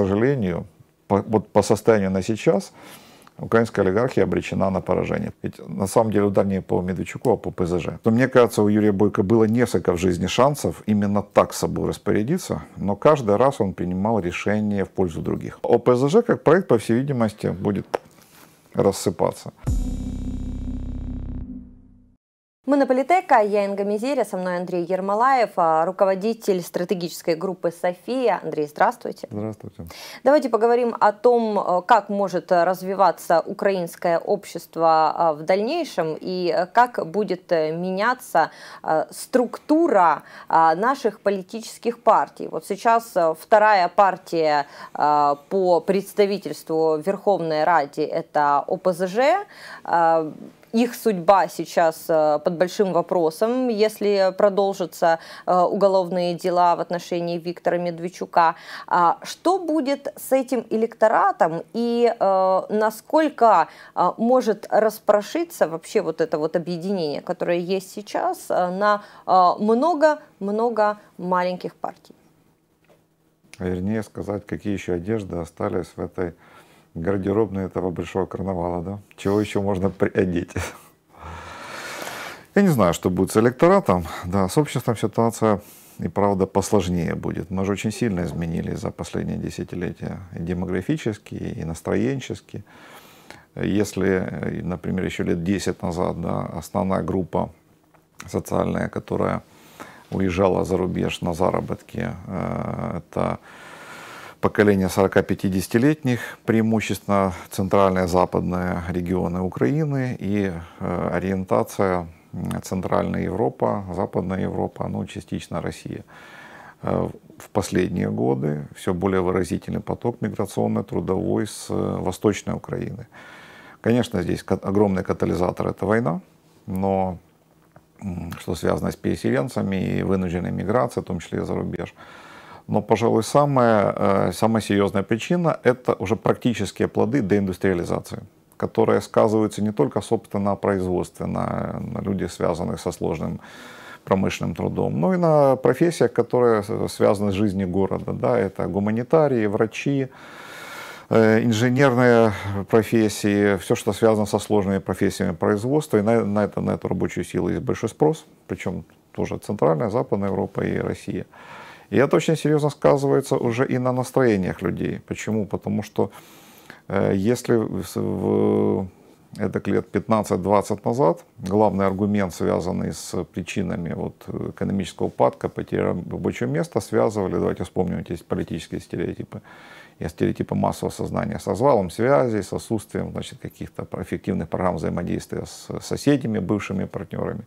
сожалению, по, вот по состоянию на сейчас украинская олигархия обречена на поражение. Ведь на самом деле удар не по Медведчуку, а по ПЗЖ. Но мне кажется, у Юрия Бойко было несколько в жизни шансов именно так собой распорядиться, но каждый раз он принимал решение в пользу других. О ПЗЖ как проект, по всей видимости, будет рассыпаться. Мы на Монополитека, я Инга Мизеря, со мной Андрей Ермолаев, а, руководитель стратегической группы «София». Андрей, здравствуйте. Здравствуйте. Давайте поговорим о том, э, как может развиваться украинское общество а, в дальнейшем и э, как будет э, меняться структура а, наших политических партий. Вот сейчас вторая партия по представительству Верховной Раде – это ОПЗЖ. Их судьба сейчас э, под большим вопросом, если продолжатся э, уголовные дела в отношении Виктора Медведчука. А, что будет с этим электоратом и э, насколько может распрошиться вообще вот это вот объединение, которое есть сейчас, на много-много маленьких партий? А вернее сказать, какие еще одежды остались в этой гардеробную этого большого карнавала, да? Чего еще можно приодеть? Я не знаю, что будет с электоратом. Да, с обществом ситуация и правда посложнее будет. Мы же очень сильно изменили за последние десятилетия и демографически, и настроенчески. Если, например, еще лет 10 назад да, основная группа социальная, которая уезжала за рубеж на заработки, э, это поколение 40-50-летних, преимущественно центральные западные регионы Украины и э, ориентация Центральная Европа, Западная Европа, ну, частично Россия. Э, в последние годы все более выразительный поток миграционный, трудовой с э, Восточной Украины. Конечно, здесь огромный катализатор – это война, но что связано с переселенцами и вынужденной миграцией, в том числе и за рубеж – но, пожалуй, самая, э, самая серьезная причина – это уже практические плоды деиндустриализации, которые сказываются не только, собственно, на производстве, на, на люди, связанные со сложным промышленным трудом, но и на профессиях, которые связаны с жизнью города. Да, это гуманитарии, врачи, э, инженерные профессии, все, что связано со сложными профессиями производства. И на, на, это, на эту рабочую силу есть большой спрос, причем тоже Центральная, Западная Европа и Россия. И это очень серьезно сказывается уже и на настроениях людей. Почему? Потому что э, если в это лет 15-20 назад главный аргумент, связанный с причинами вот экономического упадка, потеря рабочего места, связывали, давайте вспомним эти политические стереотипы, и стереотипы массового сознания с развалом связей, с отсутствием значит, каких-то эффективных программ взаимодействия с соседями, бывшими партнерами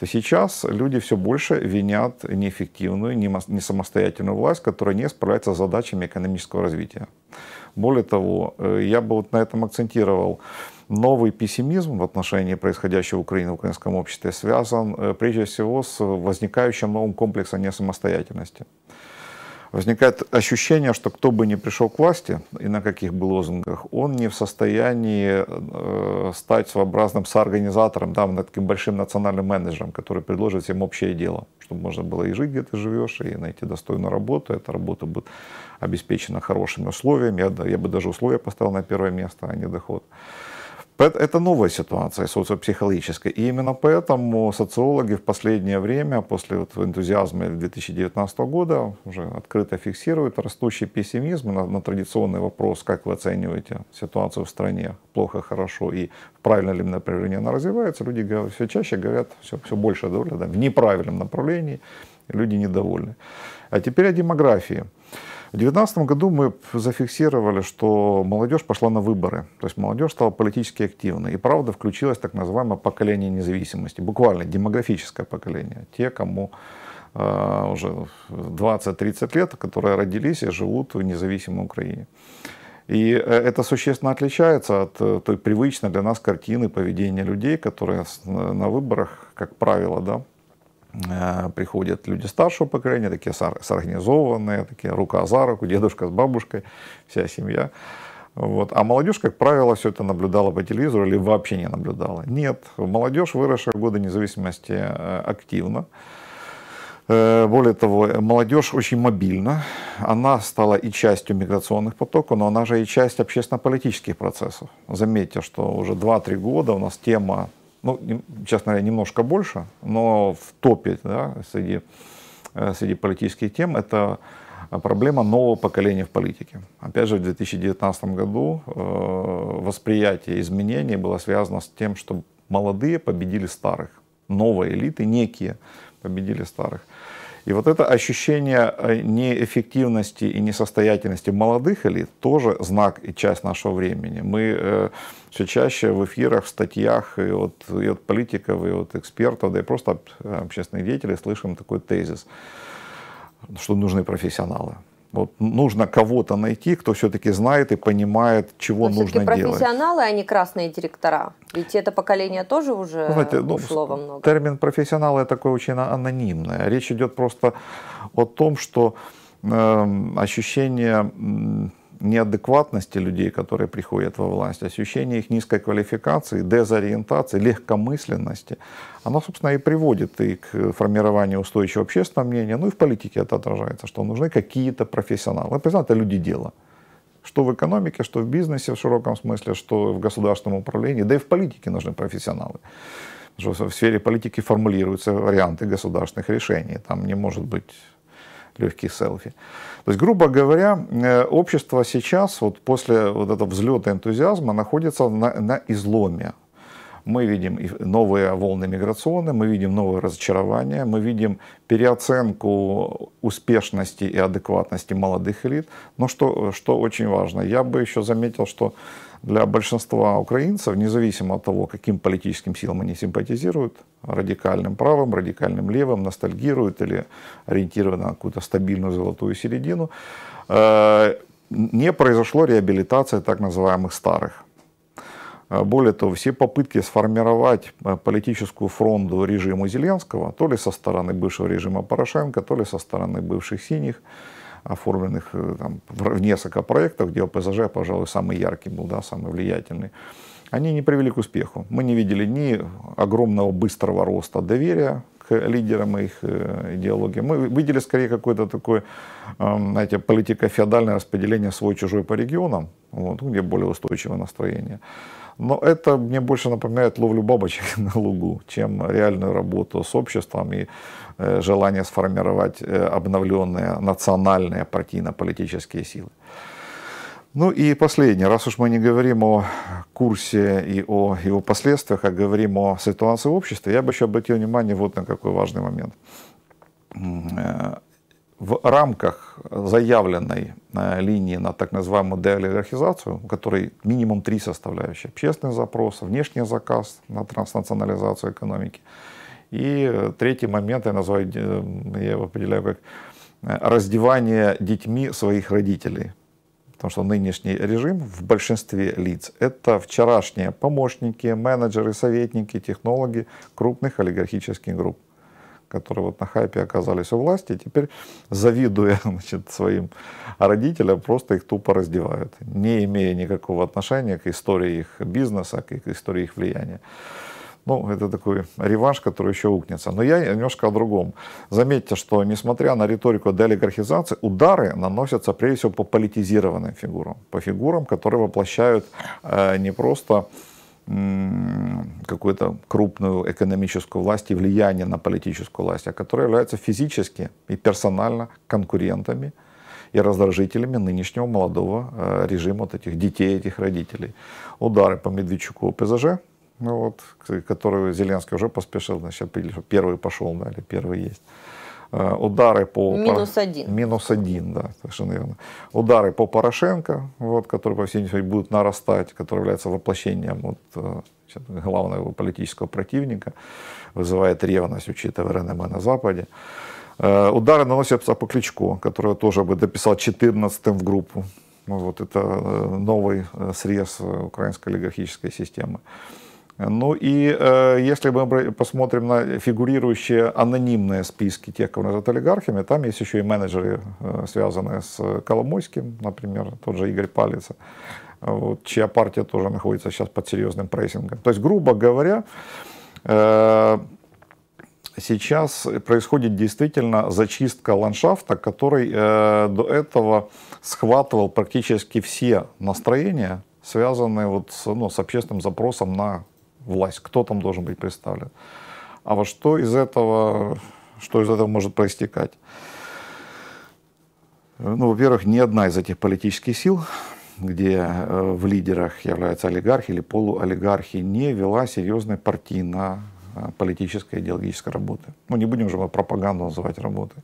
то сейчас люди все больше винят неэффективную, не самостоятельную власть, которая не справляется с задачами экономического развития. Более того, э, я бы вот на этом акцентировал. Новый пессимизм в отношении происходящего в Украине, в украинском обществе, связан э, прежде всего с возникающим новым комплексом несамостоятельности. самостоятельности возникает ощущение, что кто бы ни пришел к власти и на каких бы лозунгах, он не в состоянии э, стать своеобразным соорганизатором, да, таким большим национальным менеджером, который предложит всем общее дело, чтобы можно было и жить, где ты живешь, и найти достойную работу. Эта работа будет обеспечена хорошими условиями. Я, я бы даже условия поставил на первое место, а не доход. Это новая ситуация социопсихологическая. И именно поэтому социологи в последнее время, после вот энтузиазма 2019 года, уже открыто фиксируют растущий пессимизм на, на традиционный вопрос, как вы оцениваете ситуацию в стране, плохо, хорошо, и правильно ли, направление она развивается. Люди говорят, все чаще говорят, все, все больше довольно, да, в неправильном направлении, люди недовольны. А теперь о демографии. В 2019 году мы зафиксировали, что молодежь пошла на выборы, то есть молодежь стала политически активной, и правда включилось так называемое поколение независимости, буквально демографическое поколение, те, кому э, уже 20-30 лет, которые родились и живут в независимой Украине. И э, это существенно отличается от э, той привычной для нас картины поведения людей, которые на выборах, как правило, да, приходят люди старшего поколения, такие сорганизованные, такие рука за руку, дедушка с бабушкой, вся семья. Вот. А молодежь, как правило, все это наблюдала по телевизору или вообще не наблюдала. Нет, молодежь, выросшая в годы независимости, э, активно. Э, более того, молодежь очень мобильна. Она стала и частью миграционных потоков, но она же и часть общественно-политических процессов. Заметьте, что уже 2-3 года у нас тема ну, честно говоря, немножко больше, но в топе да, среди, э, среди политических тем это э, проблема нового поколения в политике. Опять же, в 2019 году э, восприятие изменений было связано с тем, что молодые победили старых, новые элиты некие победили старых. И вот это ощущение э, неэффективности и несостоятельности молодых элит тоже знак и часть нашего времени. Мы э, все чаще в эфирах, в статьях и от, и от политиков, и от экспертов, да и просто э, общественных деятелей слышим такой тезис, что нужны профессионалы. Вот нужно кого-то найти, кто все-таки знает и понимает, чего Но нужно профессионалы, делать. профессионалы, а не красные директора. Ведь это поколение тоже уже Знаете, ну, ушло во много. Термин профессионалы такой очень анонимный. Речь идет просто о том, что э, ощущение неадекватности людей, которые приходят во власть, ощущение их низкой квалификации, дезориентации, легкомысленности, оно, собственно, и приводит и к э, формированию устойчивого общественного мнения, ну и в политике это отражается, что нужны какие-то профессионалы. Например, это люди дела. Что в экономике, что в бизнесе в широком смысле, что в государственном управлении, да и в политике нужны профессионалы что в сфере политики формулируются варианты государственных решений. Там не может быть легкие селфи. То есть, грубо говоря, э, общество сейчас, вот после вот этого взлета энтузиазма, находится на, на изломе. Мы видим новые волны миграционные, мы видим новые разочарования, мы видим переоценку успешности и адекватности молодых элит. Но что, что очень важно, я бы еще заметил, что для большинства украинцев, независимо от того, каким политическим силам они симпатизируют, радикальным правым, радикальным левым, ностальгируют или ориентированы на какую-то стабильную золотую середину, э, не произошло реабилитация так называемых старых. Э, более того, все попытки сформировать э, политическую фронту режима Зеленского, то ли со стороны бывшего режима Порошенко, то ли со стороны бывших синих, оформленных э, там, в несколько проектов, где ОПЗЖ, пожалуй, самый яркий был, да, самый влиятельный, они не привели к успеху. Мы не видели ни огромного быстрого роста доверия к лидерам их э, идеологии. Мы видели скорее какое-то такое, эм, знаете, политико-феодальное распределение свой-чужой по регионам, вот, где более устойчивое настроение. Но это мне больше напоминает ловлю бабочек на лугу, чем реальную работу с обществом и э, желание сформировать э, обновленные национальные партийно-политические силы. Ну и последнее, раз уж мы не говорим о курсе и о его последствиях, а говорим о ситуации в обществе, я бы еще обратил внимание вот на какой важный момент э, в рамках заявленной э, линии на так называемую деолигархизацию, у которой минимум три составляющие. Общественный запрос, внешний заказ на транснационализацию экономики. И э, третий момент, я называю, э, я его определяю как раздевание детьми своих родителей. Потому что нынешний режим в большинстве лиц — это вчерашние помощники, менеджеры, советники, технологи крупных олигархических групп которые вот на хайпе оказались у власти, теперь, завидуя значит, своим родителям, просто их тупо раздевают, не имея никакого отношения к истории их бизнеса, к истории их влияния. Ну, это такой реванш, который еще укнется. Но я немножко о другом. Заметьте, что несмотря на риторику деолигархизации, удары наносятся прежде всего по политизированным фигурам. По фигурам, которые воплощают э, не просто какую-то крупную экономическую власть и влияние на политическую власть, а которые являются физически и персонально конкурентами и раздражителями нынешнего молодого э, режима вот этих детей, этих родителей. Удары по Медведчуку ПЗЖ, ну вот, который Зеленский уже поспешил, значит, первый пошел, да, или первый есть удары по... Минус один. Минус один, да, совершенно верно. Удары по Порошенко, вот, которые, по всей видимости, будут нарастать, который является воплощением вот, э, главного политического противника, вызывает ревность, учитывая РНМ на Западе. Э, удары наносятся по Кличко, которого тоже бы дописал 14-м в группу. Ну, вот это э, новый срез украинской олигархической системы. Ну и э, если мы посмотрим на фигурирующие анонимные списки тех, кого называют олигархами, там есть еще и менеджеры, э, связанные с Коломойским, например, тот же Игорь Палица, вот, чья партия тоже находится сейчас под серьезным прессингом. То есть, грубо говоря, э, сейчас происходит действительно зачистка ландшафта, который э, до этого схватывал практически все настроения, связанные вот с, ну, с общественным запросом на власть, кто там должен быть представлен. А во что из этого, что из этого может проистекать? Ну, во-первых, ни одна из этих политических сил, где э, в лидерах являются олигархи или полуолигархи, не вела серьезной партийно-политической э, идеологической работы. Ну, не будем же мы пропаганду называть работой.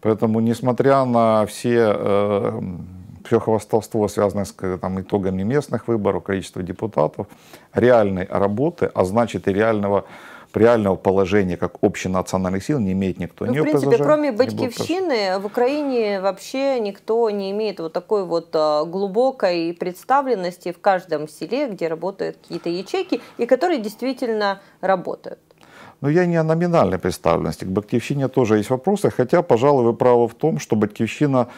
Поэтому, несмотря на все э, все хвастовство, связанное с э, там, итогами местных выборов, количество депутатов, реальной работы, а значит и реального реального положения как общенациональных сил не имеет никто. Ну, ни в принципе, ОПЗЖ, кроме батькивщины, в Украине вообще никто не имеет вот такой вот а, глубокой представленности в каждом селе, где работают какие-то ячейки, и которые действительно работают. Но ну, я не о номинальной представленности. К батькивщине тоже есть вопросы, хотя, пожалуй, вы правы в том, что батькивщина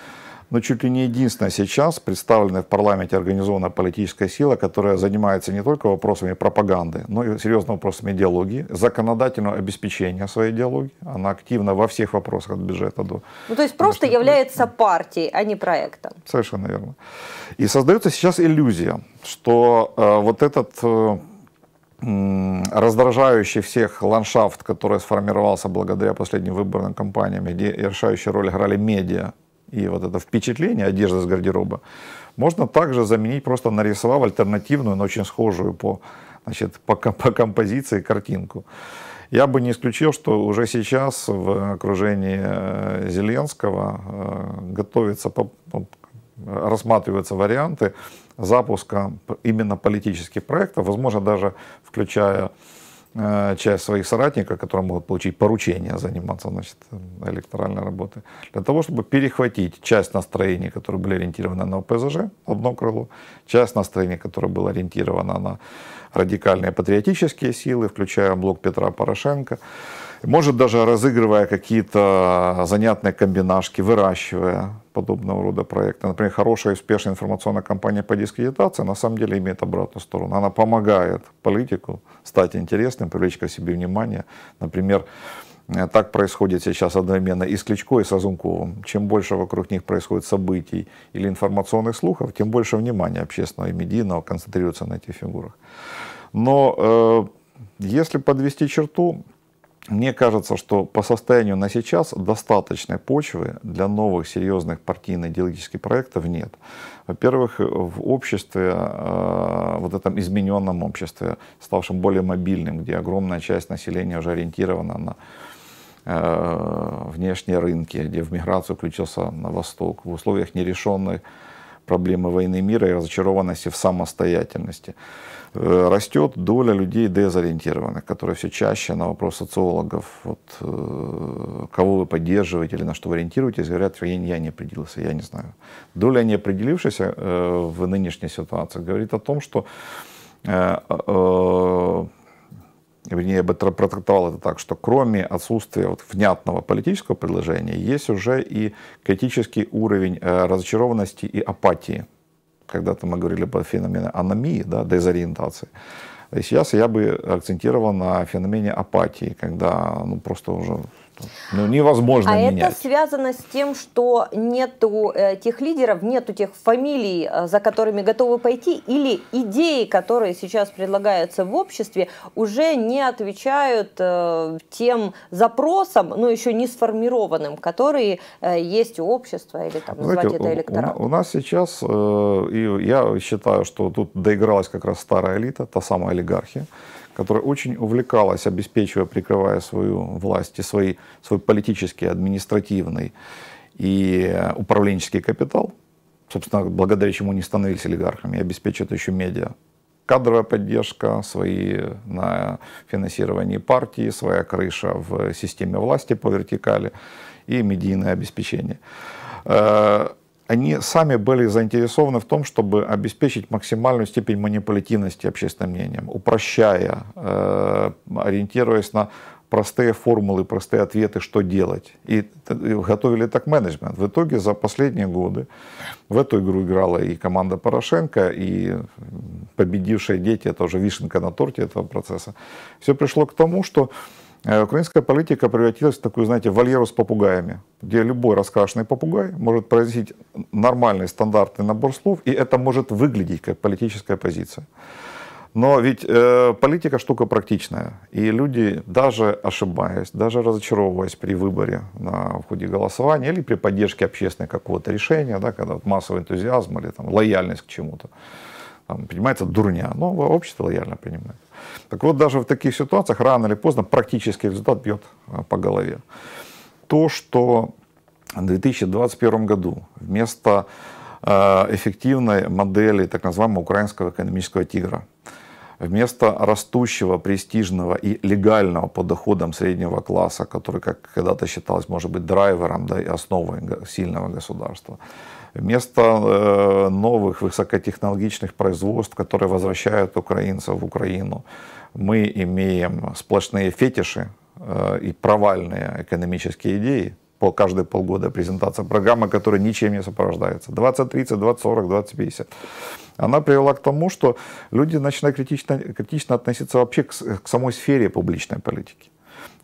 но чуть ли не единственная сейчас представленная в парламенте организованная политическая сила, которая занимается не только вопросами пропаганды, но и серьезными вопросами идеологии, законодательного обеспечения своей идеологии. Она активна во всех вопросах от бюджета до... Ну, то есть просто Конечно, является партией, а не проектом. Совершенно верно. И создается сейчас иллюзия, что э, вот этот э, раздражающий всех ландшафт, который сформировался благодаря последним выборным кампаниям, где решающую роль играли медиа, и вот это впечатление одежды с гардероба, можно также заменить, просто нарисовав альтернативную, но очень схожую по, значит, по, по композиции картинку. Я бы не исключил, что уже сейчас в окружении э, Зеленского э, готовится, рассматриваются варианты запуска именно политических проектов, возможно, даже включая Э, часть своих соратников, которые могут получить поручение заниматься значит, электоральной работой, для того, чтобы перехватить часть настроений, которые были ориентированы на ОПЗЖ, одно крыло, часть настроений, которое было ориентировано на радикальные патриотические силы, включая блок Петра Порошенко, может даже разыгрывая какие-то занятные комбинашки, выращивая подобного рода проекты. Например, хорошая и успешная информационная кампания по дискредитации на самом деле имеет обратную сторону. Она помогает политику стать интересным, привлечь к себе внимание. Например, э, так происходит сейчас одновременно и с Кличко, и с Азунковым. Чем больше вокруг них происходит событий или информационных слухов, тем больше внимания общественного и медийного концентрируется на этих фигурах. Но э, если подвести черту, мне кажется, что по состоянию на сейчас достаточной почвы для новых серьезных партийно-идеологических проектов нет. Во-первых, в обществе, э, вот этом измененном обществе, ставшем более мобильным, где огромная часть населения уже ориентирована на э, внешние рынки, где в миграцию включился на восток, в условиях нерешенных проблемы войны мира и разочарованности в самостоятельности. Э, Растет доля людей дезориентированных, которые все чаще на вопрос социологов, вот, э, кого вы поддерживаете или на что вы ориентируетесь, говорят, я, я не определился, я не знаю. Доля неопределившихся э, в нынешней ситуации говорит о том, что вернее, я бы протрактовал это так, что кроме отсутствия вот внятного политического предложения, есть уже и критический уровень э, разочарованности и апатии. Когда-то мы говорили про феномен аномии, да, дезориентации. И сейчас я бы акцентировал на феномене апатии, когда ну, просто уже ну, невозможно а менять. А это связано с тем, что нету э, тех лидеров, нету тех фамилий, э, за которыми готовы пойти, или идеи, которые сейчас предлагаются в обществе, уже не отвечают э, тем запросам, но ну, еще не сформированным, которые э, есть у общества, или там, Знаете, назвать это электорат. У, у нас сейчас, э, и я считаю, что тут доигралась как раз старая элита, та самая олигархия, которая очень увлекалась, обеспечивая, прикрывая свою власть и свой свой политический, административный и э, управленческий капитал, собственно, благодаря чему не становились олигархами, и обеспечивают еще медиа. Кадровая поддержка, свои э, на финансировании партии, своя крыша в системе власти по вертикали и медийное обеспечение. Э, они сами были заинтересованы в том, чтобы обеспечить максимальную степень манипулятивности общественным мнением, упрощая, э, ориентируясь на простые формулы, простые ответы, что делать. И, и готовили так менеджмент. В итоге за последние годы в эту игру играла и команда Порошенко, и победившие дети, это уже вишенка на торте этого процесса. Все пришло к тому, что Э, украинская политика превратилась в такую, знаете, вольеру с попугаями, где любой раскрашенный попугай может произносить нормальный стандартный набор слов, и это может выглядеть как политическая позиция. Но ведь э, политика штука практичная, и люди, даже ошибаясь, даже разочаровываясь при выборе на, в ходе голосования или при поддержке общественной какого-то решения, да, когда вот массовый энтузиазм или там, лояльность к чему-то, там, принимается дурня, но общество лояльно принимает. Так вот, даже в таких ситуациях рано или поздно практический результат бьет а, по голове. То, что в 2021 году вместо а, эффективной модели так называемого украинского экономического тигра, вместо растущего, престижного и легального по доходам среднего класса, который, как когда-то считалось, может быть, драйвером да, и основой сильного государства, вместо э, новых высокотехнологичных производств, которые возвращают украинцев в Украину, мы имеем сплошные фетиши э, и провальные экономические идеи, по каждые полгода презентация программа которая ничем не сопровождается. 20, 30, 20, 40, 20, 50. Она привела к тому, что люди начинают критично, критично относиться вообще к, к самой сфере публичной политики.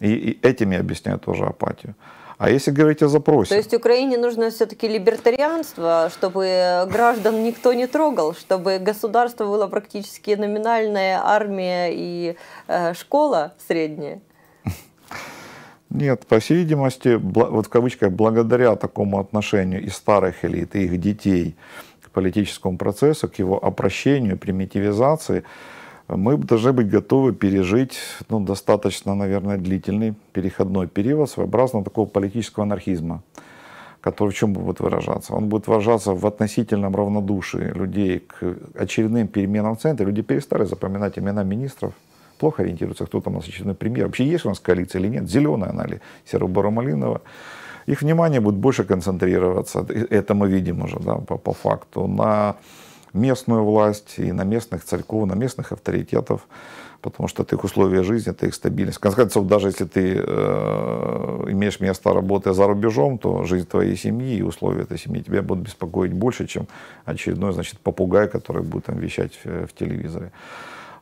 И, и этими объясняю тоже апатию. А если говорить о запросе... То есть Украине нужно все-таки либертарианство, чтобы э, граждан никто не трогал, чтобы государство было практически номинальная армия и э, школа средняя? Нет, по всей видимости, вот в кавычках, благодаря такому отношению и старых элит, и их детей к политическому процессу, к его опрощению, примитивизации, мы должны быть готовы пережить ну, достаточно, наверное, длительный переходной период своеобразного такого политического анархизма, который в чем будет выражаться? Он будет выражаться в относительном равнодушии людей к очередным переменам в центре. Люди перестали запоминать имена министров, плохо ориентируются, кто там у нас очередной премьер. Вообще есть у нас коалиция или нет, зеленая она или серо-буромалиновая. Их внимание будет больше концентрироваться, это мы видим уже да, по, по факту, на местную власть и на местных церков, на местных авторитетов, потому что это их условия жизни, это их стабильность. В конце концов, даже если ты э, имеешь место работы за рубежом, то жизнь твоей семьи и условия этой семьи тебя будут беспокоить больше, чем очередной, значит, попугай, который будет там вещать в, в телевизоре.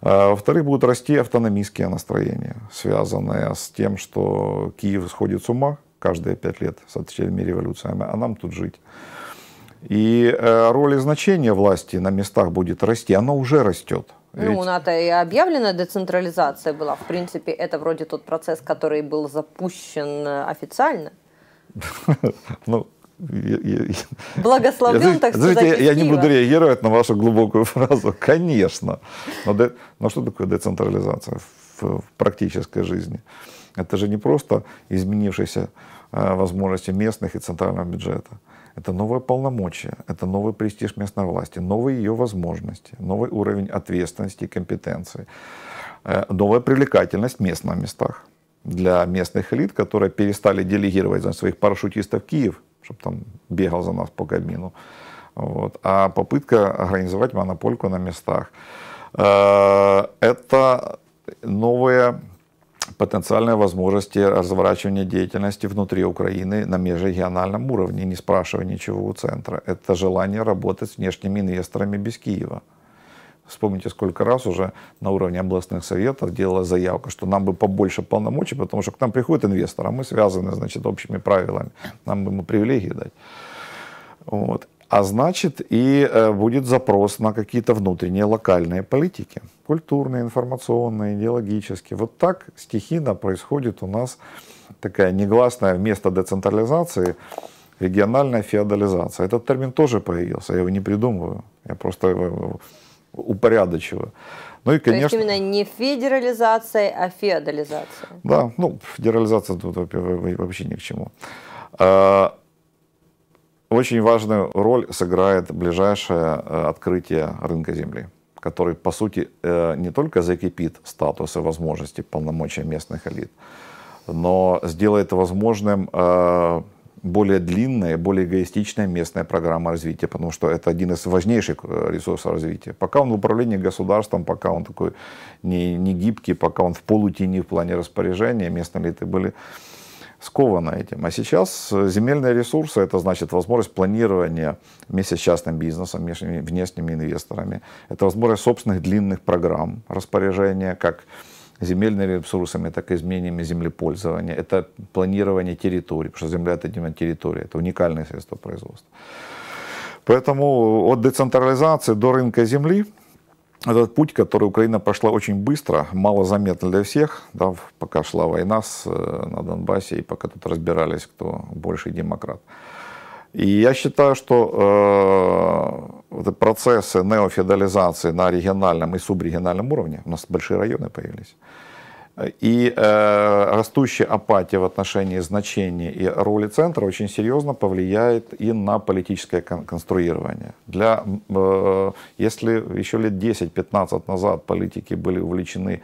А, во-вторых, будут расти автономистские настроения, связанные с тем, что Киев сходит с ума каждые пять лет с отчетными революциями, а нам тут жить. И э, роль и значение власти на местах будет расти, она уже растет. Ну, Ведь... Ну, у НАТО и объявлена децентрализация была. В принципе, это вроде тот процесс, который был запущен э, официально. Ну, я, я, Благословлен, я, так сказать, я, я не буду реагировать на вашу глубокую фразу. Конечно. Но, де, но что такое децентрализация в, в практической жизни? Это же не просто изменившиеся а, возможности местных и центрального бюджета. Это новое полномочия, это новый престиж местной власти, новые ее возможности, новый уровень ответственности и компетенции, э, новая привлекательность мест на местах для местных элит, которые перестали делегировать значит, своих парашютистов в Киев, чтобы там бегал за нас по кабину. Вот. А попытка организовать монопольку на местах. Это новые потенциальные возможности разворачивания деятельности внутри Украины на межрегиональном уровне, не спрашивая ничего у центра. Это желание работать с внешними инвесторами без Киева вспомните, сколько раз уже на уровне областных советов делала заявку, что нам бы побольше полномочий, потому что к нам приходит инвестор, а мы связаны, значит, общими правилами. Нам бы ему привилегии дать. Вот. А значит, и э, будет запрос на какие-то внутренние локальные политики. Культурные, информационные, идеологические. Вот так стихийно происходит у нас такая негласная вместо децентрализации региональная феодализация. Этот термин тоже появился, я его не придумываю. Я просто э, упорядочивая. Ну и, конечно... То есть именно не федерализация, а феодализация. Да, ну, федерализация тут вообще ни к чему. А, очень важную роль сыграет ближайшее э, открытие рынка земли, который, по сути, э, не только закипит статус и возможности полномочия местных элит, но сделает возможным э, более длинная, более эгоистичная местная программа развития, потому что это один из важнейших э, ресурсов развития. Пока он в управлении государством, пока он такой не, не гибкий, пока он в полутени в плане распоряжения, местные элиты были скованы этим. А сейчас э, земельные ресурсы, это значит возможность планирования вместе с частным бизнесом, внешними, внешними инвесторами, это возможность собственных длинных программ распоряжения, как земельными ресурсами, так и изменениями землепользования. Это планирование территории, потому что земля – это именно территория, это уникальное средство производства. Поэтому от децентрализации до рынка земли этот путь, который Украина пошла очень быстро, мало заметно для всех, да, пока шла война с, э, на Донбассе и пока тут разбирались, кто больше демократ. И я считаю, что э, процессы неофедализации на региональном и субрегиональном уровне, у нас большие районы появились, и э, растущая апатия в отношении значения и роли центра очень серьезно повлияет и на политическое кон- конструирование. Для, э, если еще лет 10-15 назад политики были увлечены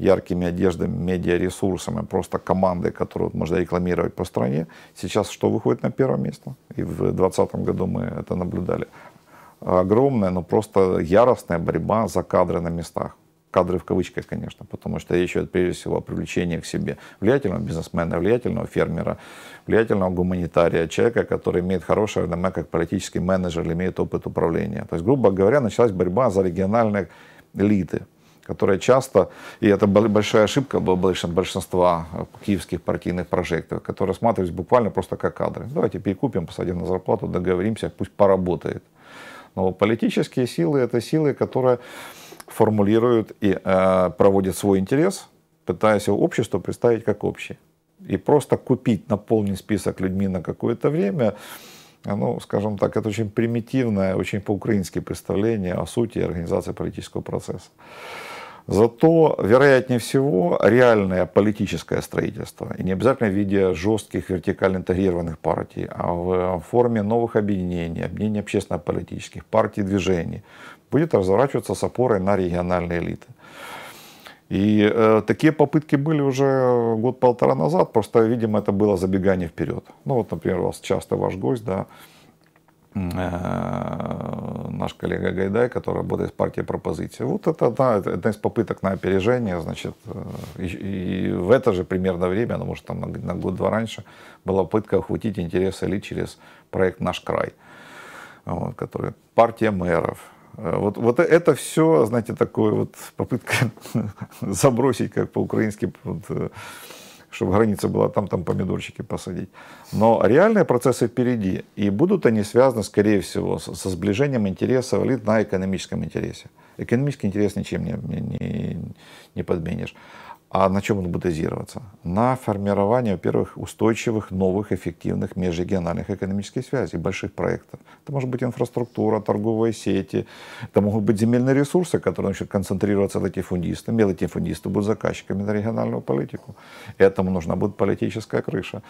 яркими одеждами, медиаресурсами, просто командой, которую можно рекламировать по стране. Сейчас что выходит на первое место? И в 2020 году мы это наблюдали. Огромная, но просто яростная борьба за кадры на местах. Кадры в кавычках, конечно, потому что речь идет прежде всего о привлечении к себе влиятельного бизнесмена, влиятельного фермера, влиятельного гуманитария, человека, который имеет хорошее реноме как политический менеджер или имеет опыт управления. То есть, грубо говоря, началась борьба за региональные элиты которая часто, и это большая ошибка большинства э, киевских партийных проектов, которые рассматривались буквально просто как кадры. Давайте перекупим, посадим на зарплату, договоримся, пусть поработает. Но политические силы – это силы, которые формулируют и э, проводят свой интерес, пытаясь его общество представить как общее. И просто купить, наполнить список людьми на какое-то время э, ну, скажем так, это очень примитивное, очень по-украински представление о сути организации политического процесса. Зато, вероятнее всего, реальное политическое строительство, и не обязательно в виде жестких вертикально интегрированных партий, а в форме новых объединений, объединений общественно-политических, партий движений, будет разворачиваться с опорой на региональные элиты. И э, такие попытки были уже год-полтора назад, просто, видимо, это было забегание вперед. Ну вот, например, у вас часто ваш гость, да, э, наш коллега Гайдай, который работает в партии пропозиции. Вот это одна, одна из попыток на опережение, значит, э, и, и в это же примерно время, ну, может, там на, на год-два раньше, была попытка охватить интересы Ли через проект «Наш край», вот, который партия мэров, э, вот, вот э, это все, знаете, такое вот попытка забросить, как по-украински, вот, чтобы граница была там, там помидорчики посадить. Но реальные процессы впереди, и будут они связаны, скорее всего, со сближением интересов элит на экономическом интересе. Экономический интерес ничем не, не, не подменишь. А на чем он будет базироваться? На формировании, во-первых, устойчивых, новых, эффективных межрегиональных экономических связей, больших проектов. Это может быть инфраструктура, торговые сети, это могут быть земельные ресурсы, которые начнут концентрироваться латифундистами, и латифундисты будут заказчиками на региональную политику. Этому нужна будет политическая крыша.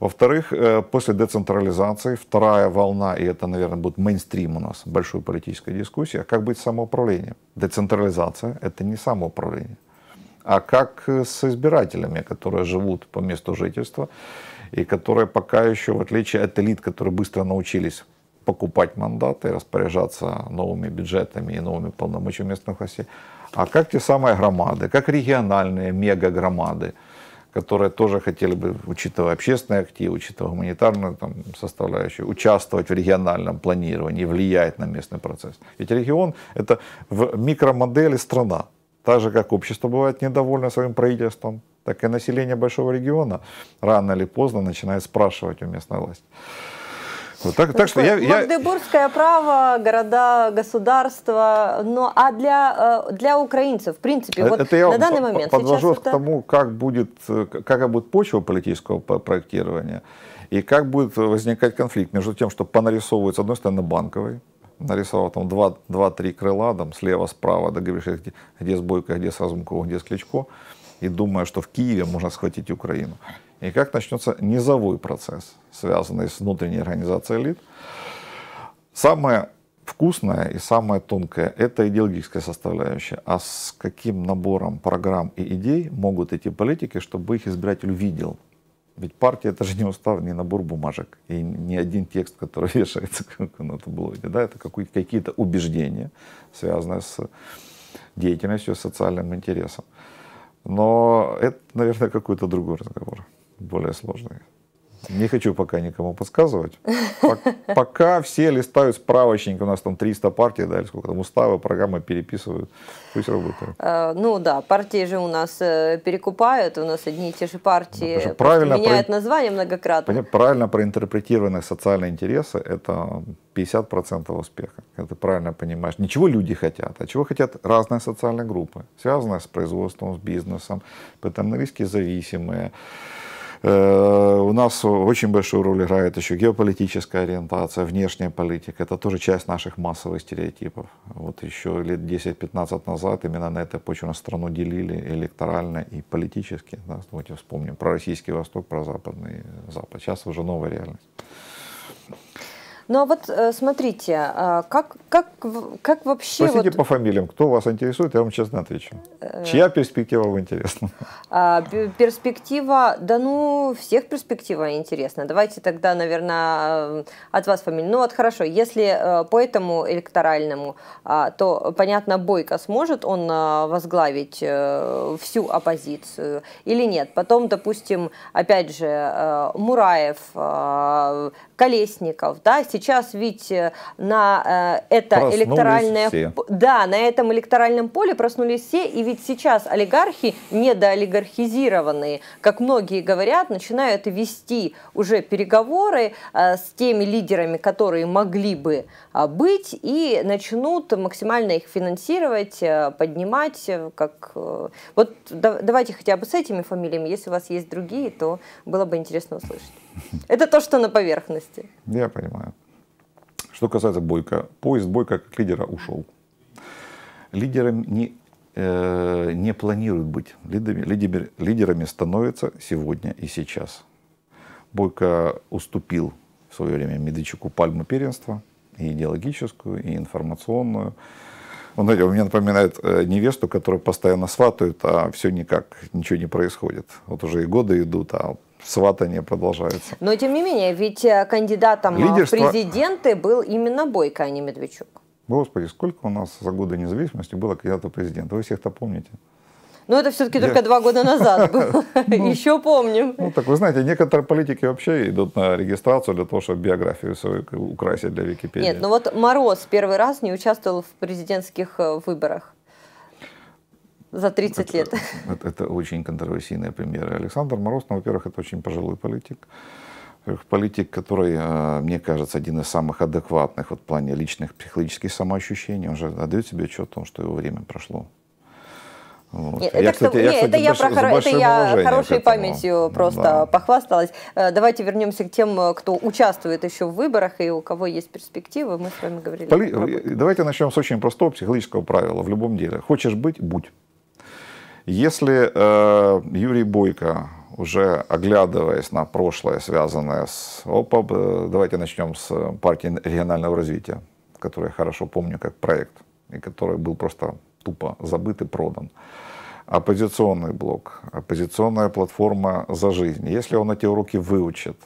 Во-вторых, э, после децентрализации вторая волна, и это, наверное, будет мейнстрим у нас большой политической дискуссии, а как быть самоуправлением? Децентрализация — это не самоуправление а как э, с избирателями, которые живут по месту жительства и которые пока еще, в отличие от элит, которые быстро научились покупать мандаты, распоряжаться новыми бюджетами и новыми полномочиями местных властей, а как те самые громады, как региональные мегагромады, которые тоже хотели бы, учитывая общественные активы, учитывая гуманитарную там, составляющую, участвовать в региональном планировании, влиять на местный процесс. Ведь регион — это в микромодели страна. Так же, как общество бывает недовольно своим правительством, так и население большого региона рано или поздно начинает спрашивать у местной власти. Вот так, так, что, я, Магдебургское я... право, города, государства, но ну, а для, э, для украинцев, в принципе, э, вот это я на данный момент. Подвожу к это... тому, как будет, э, как будет почва политического проектирования и как будет возникать конфликт между тем, что понарисовывают с одной стороны банковый нарисовал там два 2-3 крыла, там слева-справа, договоришься, где, где с Бойко, где с Разумковым, где с Кличко, и думая, что в Киеве можно схватить Украину. И как начнется низовой процесс, связанный с внутренней организацией элит. Самое вкусное и самое тонкое – это идеологическая составляющая. А с каким набором программ и идей могут эти политики, чтобы их избиратель видел – ведь партия это же не устав, не набор бумажек и не один текст, который вешается как на таблоиде. Да? Это какие-то убеждения, связанные с деятельностью, с социальным интересом. Но это, наверное, какой-то другой разговор, более сложный. Не хочу пока никому подсказывать. Пока все листают справочник, у нас там 300 партий, да, или сколько там, уставы, программы переписывают, пусть работают. Э, ну да, партии же у нас э, перекупают, у нас одни и те же партии правильно меняют название многократно. Правильно проинтерпретированные социальные интересы – это 50% успеха. Это правильно понимаешь. Ничего люди хотят, а чего хотят разные социальные группы, связанные с производством, с бизнесом, потом на риски зависимые, Э, у нас очень большую роль играет еще геополитическая ориентация, внешняя политика. Это тоже часть наших массовых стереотипов. Вот еще лет 10-15 назад именно на этой почве нас страну делили электорально и политически. Да, давайте вспомним про российский Восток, про западный Запад. Сейчас уже новая реальность. Ну а вот э, смотрите, а, как, как, как вообще... Спросите вот... по фамилиям, кто вас интересует, я вам честно отвечу. Э, Чья перспектива вам интересна? А, перспектива, да ну, всех перспектива интересна. Давайте тогда, наверное, э, от вас фамилия. Ну вот хорошо, если по этому электоральному, а, то, понятно, Бойко сможет он возглавить всю оппозицию или нет? Потом, допустим, опять же, Мураев, Колесников, да, сейчас ведь на э, это проснулись электоральное... Все. Да, на этом электоральном поле проснулись все, и ведь сейчас олигархи, недоолигархизированные, как многие говорят, начинают вести уже переговоры э, с теми лидерами, которые могли бы а, быть, и начнут максимально их финансировать, э, поднимать, как... Вот давайте хотя бы с этими фамилиями, если у вас есть другие, то было бы интересно услышать. Это то, что на поверхности. Я понимаю. Что касается Бойко, поезд Бойко как лидера ушел. Лидерами не, э, не планируют быть. Лидерами, лидерами, лидерами становятся сегодня и сейчас. Бойко уступил в свое время Медведчуку пальму первенства, и идеологическую, и информационную. Он, знаете, у меня напоминает э, невесту, которая постоянно сватают, а все никак, ничего не происходит. Вот уже и годы идут, а сватание продолжается. Но тем не менее, ведь э, кандидатом э, Лидерство... президенты был именно Бойко, а не Медведчук. Господи, сколько у нас за годы независимости было кандидатов в Вы всех-то помните. Но ну, это все-таки Я... только два года назад было. Ну, Еще помним. Ну, так вы знаете, некоторые политики вообще идут на регистрацию для того, чтобы биографию свою украсить для Википедии. Нет, ну вот Мороз первый раз не участвовал в президентских э, выборах за 30 лет. Это, это очень контроверсийные примеры. Александр Мороз, ну, во-первых, это очень пожилой политик. Политик, который, э, мне кажется, один из самых адекватных вот, в плане личных психологических самоощущений. Он же отдает себе отчет о том, что его время прошло. это, я, про, это я хорошей памятью просто да. похвасталась. Э, давайте вернемся к тем, э, кто участвует еще в выборах и у кого есть перспективы. Мы с вами говорили. Поли... Давайте начнем с очень простого психологического правила в любом деле. Хочешь быть – будь. Если э, Юрий Бойко, уже оглядываясь на прошлое, связанное с ОПАБ, э, давайте начнем с э, партии регионального развития, который я хорошо помню как проект, и который был просто тупо забыт и продан. Оппозиционный блок, оппозиционная платформа «За жизнь». Если он эти уроки выучит,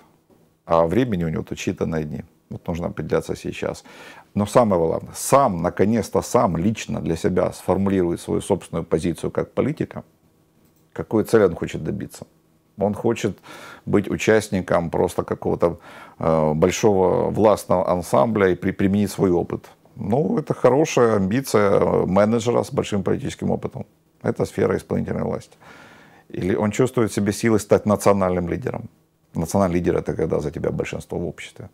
а времени у него-то считанные дни – вот нужно определяться сейчас. Но самое главное, сам, наконец-то сам лично для себя сформулирует свою собственную позицию как политика, какую цель он хочет добиться. Он хочет быть участником просто какого-то э, большого властного ансамбля и при, применить свой опыт. Ну, это хорошая амбиция менеджера с большим политическим опытом. Это сфера исполнительной власти. Или он чувствует в себе силы стать национальным лидером. Национальный лидер – это когда за тебя большинство в обществе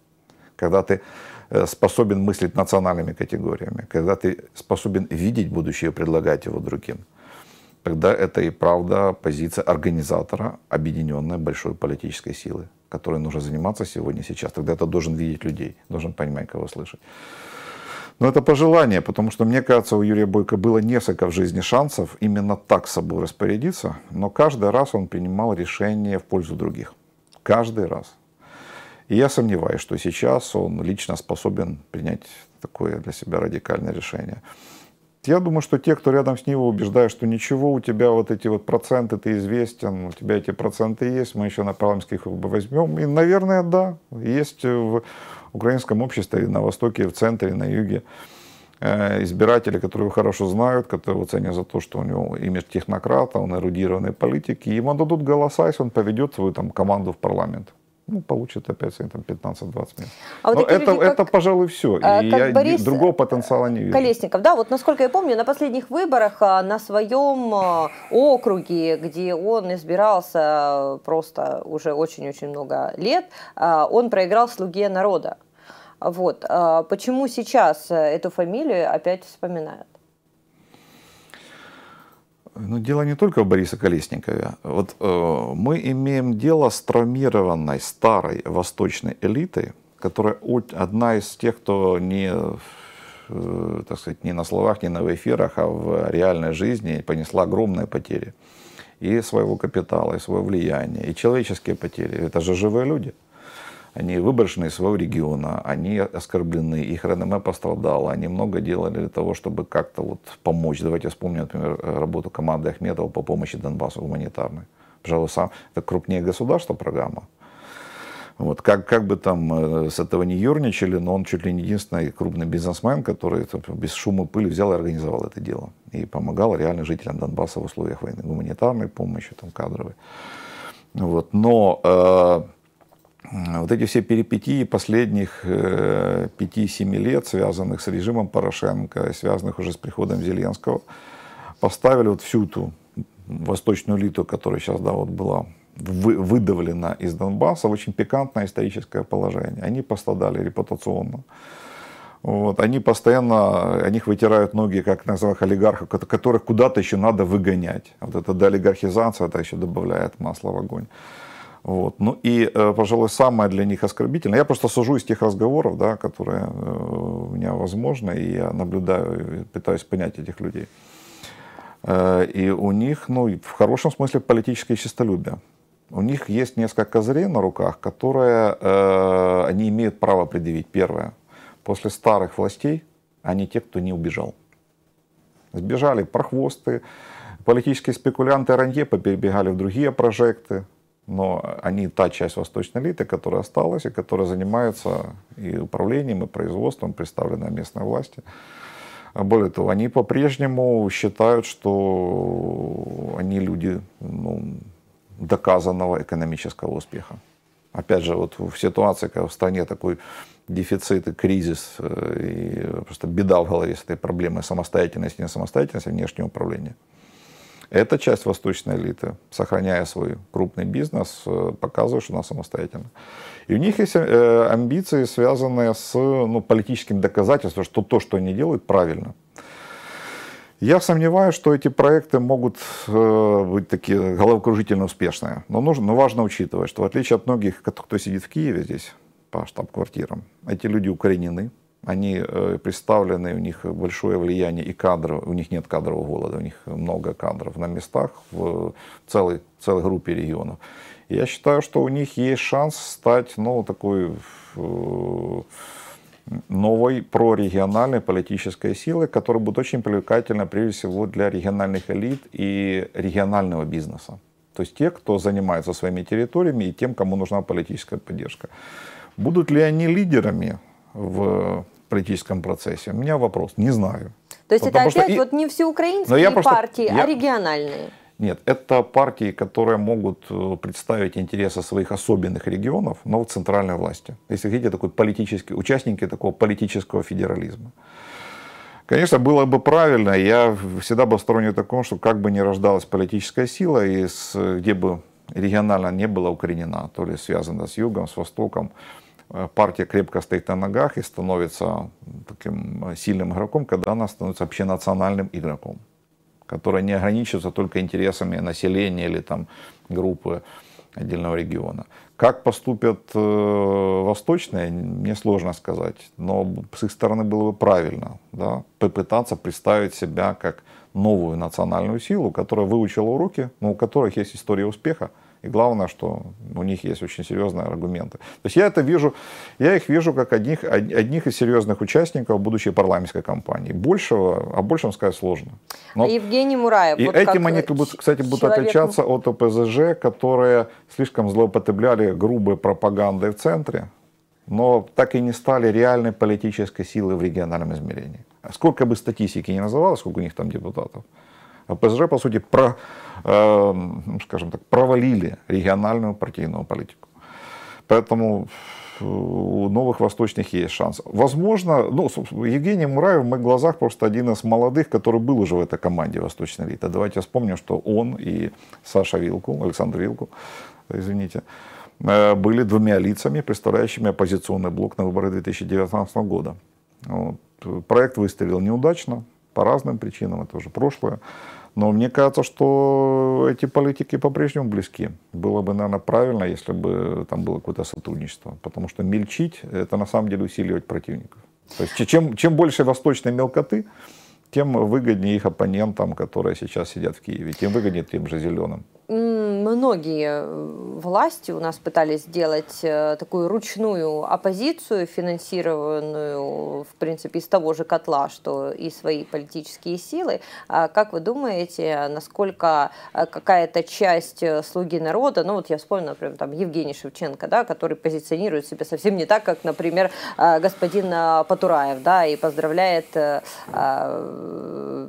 когда ты э, способен мыслить национальными категориями, когда ты способен видеть будущее и предлагать его другим, тогда это и правда позиция организатора объединенной большой политической силы, которой нужно заниматься сегодня, сейчас. Тогда это должен видеть людей, должен понимать, кого слышать. Но это пожелание, потому что, мне кажется, у Юрия Бойко было несколько в жизни шансов именно так с собой распорядиться, но каждый раз он принимал решение в пользу других. Каждый раз. И я сомневаюсь, что сейчас он лично способен принять такое для себя радикальное решение. Я думаю, что те, кто рядом с ним, убеждают, что ничего, у тебя вот эти вот проценты, ты известен, у тебя эти проценты есть, мы еще на парламентских выборах возьмем. И, наверное, да, есть в украинском обществе и на Востоке, и в центре, и на юге э, избиратели, которые его хорошо знают, которые ценят за то, что у него имидж технократа, он эрудированный политик, и ему дадут голоса, если он поведет свою там, команду в парламент ну, получит опять там 15-20 минут. А вот Но это, люди, как, это, пожалуй, все. Э, И как я Борис другого э, потенциала не вижу. Колесников, да, вот насколько я помню, на последних выборах э, на своем округе, где он избирался просто уже очень-очень много лет, он проиграл «Слуге народа». Вот. Почему сейчас эту фамилию опять вспоминают? Ну дело не только в Борисе Колесникове. Вот э, мы имеем дело с травмированной старой восточной элитой, которая одна из тех, кто не, э, так сказать, не на словах, не на эфирах, а в реальной жизни понесла огромные потери и своего капитала, и своего влияния, и человеческие потери. Это же живые люди они выброшены из своего региона, они оскорблены, их реноме пострадало, они много делали для того, чтобы как-то вот помочь. Давайте вспомним, например, работу команды Ахметова по помощи Донбассу гуманитарной. Пожалуй, сам, это крупнее государство программа. Вот, как, как бы там э, с этого не юрничали, но он чуть ли не единственный крупный бизнесмен, который там, без шума и пыли взял и организовал это дело. И помогал реально жителям Донбасса в условиях войны, гуманитарной помощи, там, кадровой. Вот, но э, вот эти все перипетии последних 5-7 э, лет, связанных с режимом Порошенко, связанных уже с приходом Зеленского, поставили вот всю ту восточную элиту, которая сейчас да, вот была выдавлена из Донбасса, в очень пикантное историческое положение. Они пострадали репутационно. Вот, они постоянно, о них вытирают ноги, как называемых олигархов, которых куда-то еще надо выгонять. Вот эта доолигархизация, это еще добавляет масла в огонь. Вот. Ну и, э, пожалуй, самое для них оскорбительное, я просто сужу из тех разговоров, да, которые э, у меня возможны, и я наблюдаю, и пытаюсь понять этих людей. Э, и у них, ну, в хорошем смысле, политическое честолюбие. У них есть несколько козырей на руках, которые э, они имеют право предъявить. Первое. После старых властей они те, кто не убежал. Сбежали прохвосты, политические спекулянты Раньепа перебегали в другие прожекты, но они та часть восточной элиты, которая осталась и которая занимается и управлением, и производством, представлена местной власти. А более того, они по-прежнему считают, что они люди ну, доказанного экономического успеха. Опять же, вот в ситуации, когда в стране такой дефицит и кризис, э, и просто беда в голове с этой проблемой самостоятельности, не несамостоятельности, внешнего управления – эта часть восточной элиты, сохраняя свой крупный бизнес, э, показывает, что она самостоятельна. И у них есть э, амбиции, связанные с ну, политическим доказательством, что то, что они делают, правильно. Я сомневаюсь, что эти проекты могут э, быть такие головокружительно успешные. Но, нужно, но важно учитывать, что в отличие от многих, кто сидит в Киеве здесь по штаб-квартирам, эти люди укоренены, они э, представлены, у них большое влияние и кадров, у них нет кадрового голода, у них много кадров на местах в целой, целой группе регионов. Я считаю, что у них есть шанс стать ну, такой э, новой прорегиональной политической силы, которая будет очень привлекательна прежде всего для региональных элит и регионального бизнеса. То есть те, кто занимается своими территориями и тем, кому нужна политическая поддержка. Будут ли они лидерами в политическом процессе? У меня вопрос. Не знаю. То есть Потому это опять и... вот не все украинские просто... партии, а я... а региональные? Нет, это партии, которые могут э, представить интересы своих особенных регионов, но в центральной власти. Если хотите, такой политический, участники такого политического федерализма. Конечно, было бы правильно, я всегда был сторонник такого, что как бы ни рождалась политическая сила, и с, где бы регионально не была укоренена, то ли связана с югом, с востоком, Э, партия крепко стоит на ногах и становится таким э, сильным игроком, когда она становится общенациональным игроком, которая не ограничивается только интересами населения или там, группы отдельного региона. Как поступят э, восточные, мне сложно сказать, но с их стороны было бы правильно да, попытаться представить себя как новую национальную силу, которая выучила уроки, но у которых есть история успеха, и главное, что у них есть очень серьезные аргументы. То есть я это вижу, я их вижу как одних, одних из серьезных участников будущей парламентской кампании. Большего, о большем сказать сложно. Но... А Евгений Мураев. И вот этим они, э, кстати, будут человек... отличаться от ОПЗЖ, которые слишком злоупотребляли грубой пропагандой в центре, но так и не стали реальной политической силой в региональном измерении. Сколько бы статистики ни называлось, сколько у них там депутатов, ОПЗЖ, по сути, про, э, ну, скажем так, провалили региональную партийную политику. Поэтому у новых восточных есть шанс. Возможно, ну, Евгений Мураев в моих глазах просто один из молодых, который был уже в этой команде Восточной элиты. А давайте вспомним, что он и Саша Вилку, Александр Вилку, извините, были двумя лицами, представляющими оппозиционный блок на выборы 2019 года. Вот. Проект выстрелил неудачно, по разным причинам, это уже прошлое. Но мне кажется, что эти политики по-прежнему близки. Было бы, наверное, правильно, если бы там было какое-то сотрудничество. Потому что мельчить – это на самом деле усиливать противников. То есть чем, чем больше восточной мелкоты, тем выгоднее их оппонентам, которые сейчас сидят в Киеве, тем выгоднее тем же зеленым многие э, власти у нас пытались сделать э, такую ручную оппозицию, финансированную, в принципе, из того же котла, что и свои политические силы. А как вы думаете, насколько э, какая-то часть слуги народа, ну вот я вспомнила, например, там Евгений Шевченко, да, который позиционирует себя совсем не так, как, например, господин Патураев, да, и поздравляет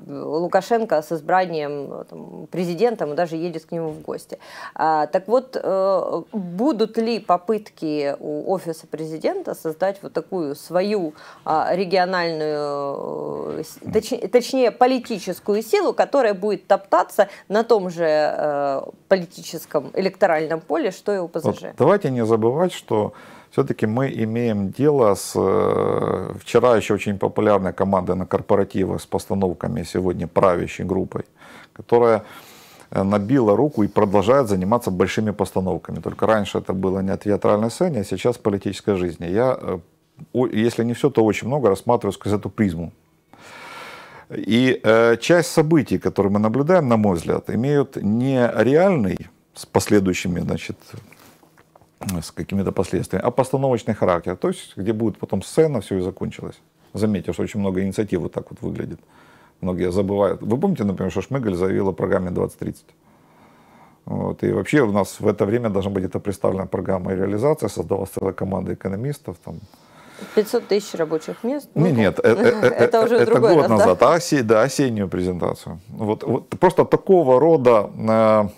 Лукашенко с избранием там, президентом и даже едет к нему нему в гости. А, так вот, э, будут ли попытки у Офиса президента создать вот такую свою а, региональную, э, точнее, политическую силу, которая будет топтаться на том же э, политическом электоральном поле, что и у ПЗЖ? Вот давайте не забывать, что все-таки мы имеем дело с вчера еще очень популярной командой на корпоративах с постановками сегодня правящей группой, которая Э, набила руку и продолжает заниматься большими постановками. Только раньше это было не о театральной сцене, а сейчас политической жизни. Я, э, если не все, то очень много рассматриваю сквозь эту призму. И э, часть событий, которые мы наблюдаем, на мой взгляд, имеют не реальный с последующими, значит, с какими-то последствиями, а постановочный характер. То есть, где будет потом сцена, все и закончилось. Заметьте, что очень много инициатив вот так вот выглядит многие забывают. Вы помните, например, что Шмыгаль заявил о программе 2030? Вот. И вообще у нас в это время должна быть эта представлена программа и реализация, создалась целая команда экономистов. Там. 500 тысяч рабочих мест? Ну, нет, нет, э, э, это э, уже год назад, а да? осеннюю презентацию. Вот, просто такого рода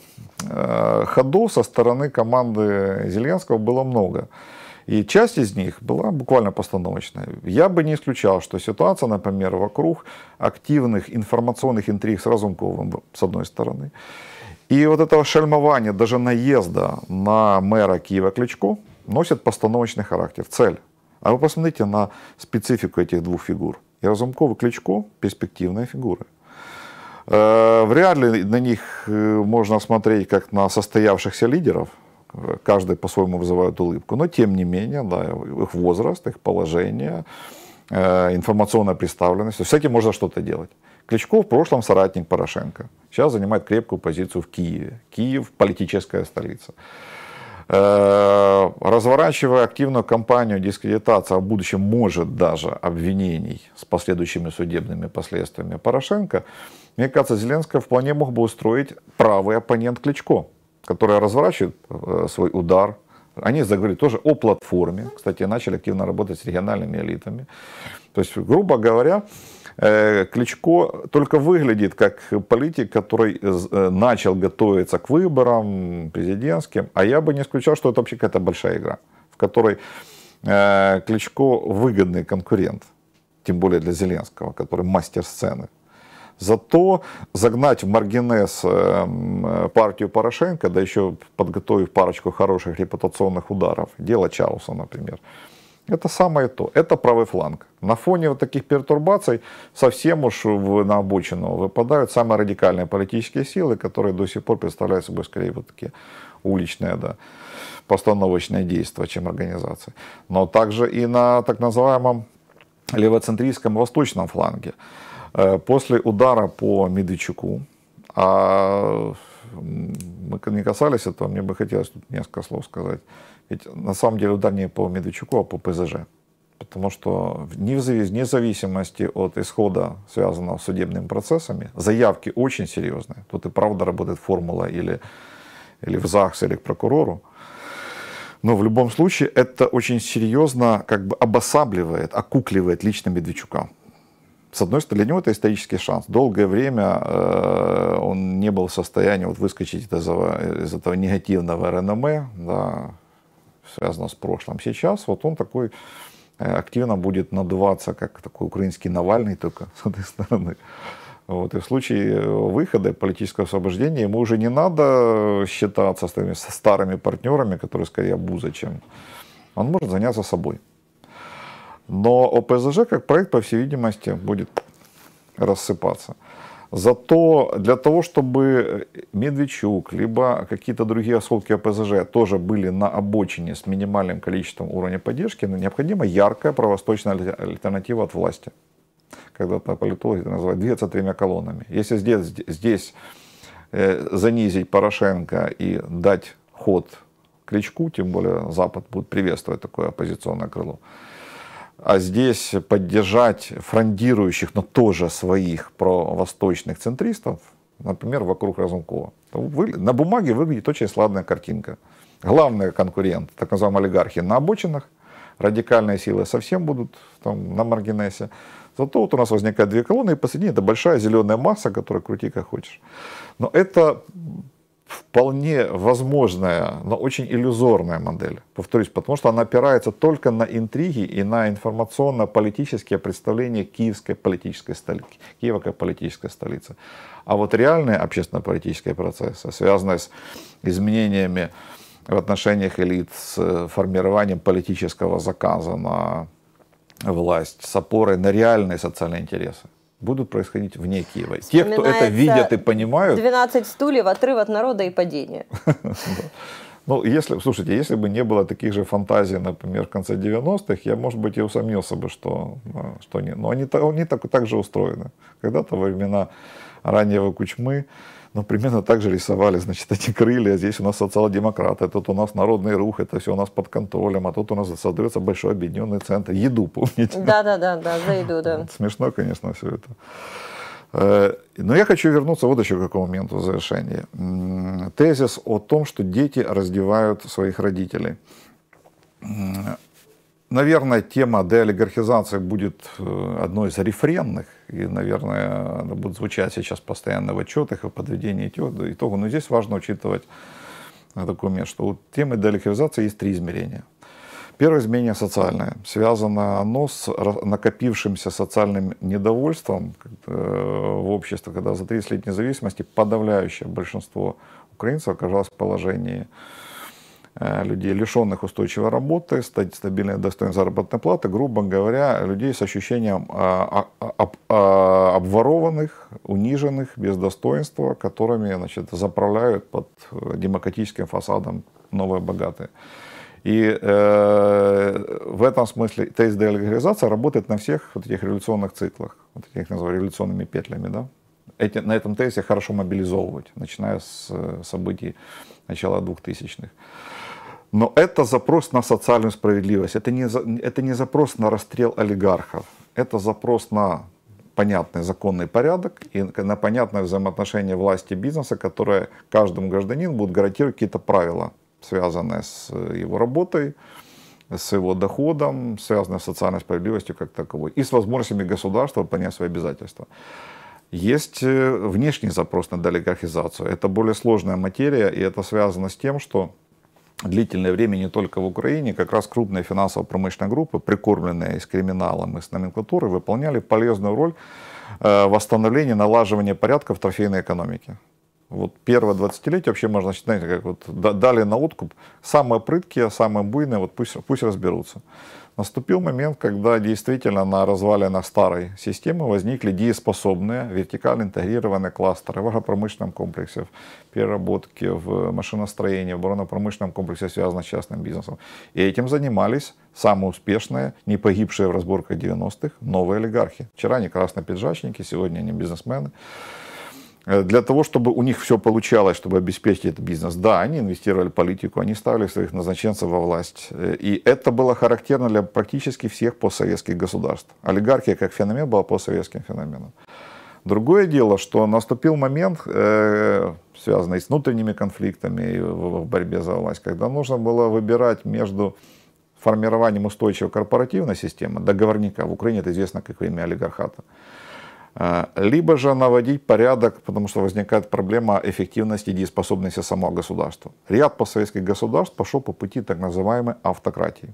э, ходу со стороны команды Зеленского было много. И часть из них была буквально постановочная. Я бы не исключал, что ситуация, например, вокруг активных информационных интриг с Разумковым, с одной стороны, и вот этого шельмования, даже наезда на мэра Киева Кличко носит постановочный характер, цель. А вы посмотрите на специфику этих двух фигур. И Разумков и Кличко – перспективные фигуры. Э, вряд ли на них э, можно смотреть как на состоявшихся лидеров – каждый по-своему вызывает улыбку, но тем не менее, да, их возраст, их положение, э, информационная представленность, с этим можно что-то делать. Кличко в прошлом соратник Порошенко. Сейчас занимает крепкую позицию в Киеве. Киев – политическая столица. Э, разворачивая активную кампанию дискредитации, а в будущем может даже обвинений с последующими судебными последствиями Порошенко, мне кажется, Зеленский вполне мог бы устроить правый оппонент Кличко которая разворачивает э, свой удар. Они заговорили тоже о платформе. Кстати, начали активно работать с региональными элитами. То есть, грубо говоря, э, Кличко только выглядит как политик, который э, начал готовиться к выборам президентским, а я бы не исключал, что это вообще какая-то большая игра, в которой Кличко выгодный конкурент, тем более для Зеленского, который мастер сцены. Зато загнать в маргинес э, э, партию Порошенко, да еще подготовив парочку хороших репутационных ударов, дело Чауса, например, это самое то. Это правый фланг. На фоне вот таких пертурбаций совсем уж в, на обочину выпадают самые радикальные политические силы, которые до сих пор представляют собой скорее вот такие уличные, да, постановочное действие, чем организация. Но также и на так называемом левоцентрическом восточном фланге. Э, после удара по Медведчуку, а мы не касались этого, мне бы хотелось тут несколько слов сказать. Ведь на самом деле удар не по Медведчуку, а по ПЗЖ. Потому что вне зависимости от исхода, связанного с судебными процессами, заявки очень серьезные. Тут и правда работает формула или, или в ЗАГС, или к прокурору. Но в любом случае это очень серьезно как бы обосабливает, окукливает лично Медведчука с одной стороны, для него это исторический шанс. Долгое время э, он не был в состоянии вот выскочить из этого, из этого негативного реноме, да, связанного с прошлым. Сейчас вот он такой э, активно будет надуваться, как такой украинский Навальный только, с одной стороны. Вот, и в случае э, выхода политического освобождения ему уже не надо считаться с со старыми партнерами, которые скорее обуза, чем... Он может заняться собой. Но ОПЗЖ как проект, по всей видимости, будет рассыпаться. Зато для того, чтобы э, Медведчук, либо какие-то другие осколки ОПЗЖ тоже были на обочине с минимальным количеством уровня поддержки, ну, необходима яркая провосточная альтернатива от власти. Когда-то политологи это называют две тремя колоннами. Если здесь, здесь э, занизить Порошенко и дать ход Кличку, тем более Запад будет приветствовать такое оппозиционное крыло, а здесь поддержать фрондирующих, но тоже своих провосточных центристов, например, вокруг Разумкова. На бумаге выглядит очень сладная картинка. Главный конкурент, так называемые олигархи, на обочинах, радикальные силы совсем будут там на маргинесе. Зато вот у нас возникают две колонны, и посередине это большая зеленая масса, которая крути как хочешь. Но это вполне возможная, но очень иллюзорная модель. Повторюсь, потому что она опирается только на интриги и на информационно-политические представления киевской политической столицы, Киева как политической столицы. А вот реальные общественно-политические процессы, связанные с изменениями в отношениях элит, с э, формированием политического заказа на власть, с опорой на реальные социальные интересы, будут происходить вне Киева. Те, кто это видят и понимают... 12 стульев, отрыв от народа и падение. Ну, если, слушайте, если бы не было таких же фантазий, например, в конце 90-х, я, может быть, и усомнился бы, что, а, что не. Но они, они так, так же устроены. Когда-то во времена раннего Кучмы но ну, примерно так же рисовали, значит, эти крылья. Здесь у нас социал-демократы, тут у нас народный рух, это все у нас под контролем, а тут у нас создается большой объединенный центр. Еду, помните? Да, да, да, да, за еду, да. Смешно, конечно, все это. Э, но я хочу вернуться вот еще к какому моменту в завершении. Тезис о том, что дети раздевают своих родителей. Наверное, тема деолигархизации будет э, одной из рефренных, и, наверное, она будет звучать сейчас постоянно в отчетах и в подведении итогов. Но здесь важно учитывать э, такой момент, что у темы деолигархизации есть три измерения. Первое изменение социальное. Связано оно с накопившимся социальным недовольством э, в обществе, когда за 30 лет независимости подавляющее большинство украинцев оказалось в положении Э, людей, лишенных устойчивой работы, стабильной достойной заработной платы, грубо говоря, людей с ощущением э, а, а, э, обворованных, униженных, без достоинства, которыми значит, заправляют под демократическим фасадом новые богатые. И э, в этом смысле тест делегализация работает на всех вот этих революционных циклах, вот этих называю революционными петлями, да. Эти, на этом тесте хорошо мобилизовывать, начиная с событий начала 2000-х. Но это запрос на социальную справедливость, это не, это не запрос на расстрел олигархов, это запрос на понятный законный порядок и на понятное взаимоотношение власти и бизнеса, которое каждому гражданину будут гарантировать какие-то правила, связанные с э, его работой, с его доходом, связанные с социальной справедливостью как таковой, и с возможностями государства выполнять свои обязательства. Есть э, внешний запрос на долигархизацию. Это более сложная материя, и это связано с тем, что длительное время не только в Украине, как раз крупные финансово-промышленные группы, прикормленные из криминалом, с номенклатурой, выполняли полезную роль э, восстановления, налаживания порядка в трофейной экономике. Вот первое 20-летие вообще можно считать, как вот дали на откуп. Самые прыткие, самые буйные, вот пусть, пусть разберутся. Наступил момент, когда действительно на развалинах старой системы возникли дееспособные вертикально интегрированные кластеры в агропромышленном комплексе, в переработке, в машиностроении, в оборонно-промышленном комплексе, связанном с частным бизнесом. И этим занимались самые успешные, не погибшие в разборках 90-х, новые олигархи. Вчера они красные пиджачники, сегодня они бизнесмены. Э, для того, чтобы у них все получалось, чтобы обеспечить этот бизнес. Да, они инвестировали в политику, они ставили своих назначенцев во власть. Э, и это было характерно для практически всех постсоветских государств. Олигархия как феномен была постсоветским феноменом. Другое дело, что наступил момент, э, связанный с внутренними конфликтами в борьбе за власть, когда нужно было выбирать между формированием устойчивой корпоративной системы, договорника, в Украине это известно как имя олигархата, а, либо же наводить порядок, потому что возникает проблема эффективности и дееспособности самого государства. Ряд постсоветских государств пошел по пути так называемой автократии.